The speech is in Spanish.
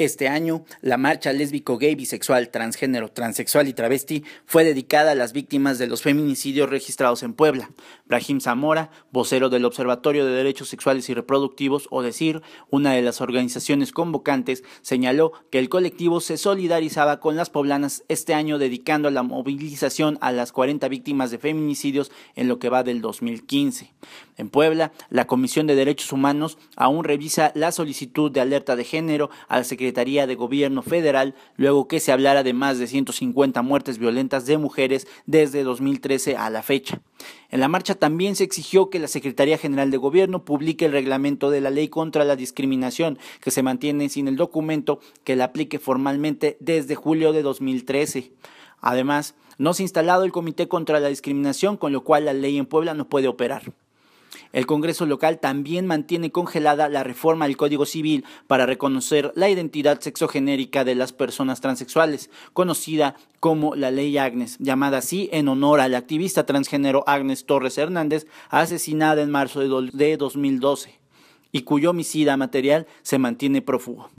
Este año, la marcha lésbico, gay, bisexual, transgénero, transexual y travesti fue dedicada a las víctimas de los feminicidios registrados en Puebla. Brahim Zamora, vocero del Observatorio de Derechos Sexuales y Reproductivos, o decir, una de las organizaciones convocantes, señaló que el colectivo se solidarizaba con las poblanas este año dedicando la movilización a las 40 víctimas de feminicidios en lo que va del 2015. En Puebla, la Comisión de Derechos Humanos aún revisa la solicitud de alerta de género a la Secretaría de Gobierno Federal luego que se hablara de más de 150 muertes violentas de mujeres desde 2013 a la fecha. En la marcha también se exigió que la Secretaría General de Gobierno publique el reglamento de la ley contra la discriminación, que se mantiene sin el documento que la aplique formalmente desde julio de 2013. Además, no se ha instalado el Comité contra la Discriminación, con lo cual la ley en Puebla no puede operar. El Congreso local también mantiene congelada la reforma del Código Civil para reconocer la identidad sexogenérica de las personas transexuales, conocida como la Ley Agnes, llamada así en honor al activista transgénero Agnes Torres Hernández, asesinada en marzo de 2012 y cuyo homicida material se mantiene prófugo.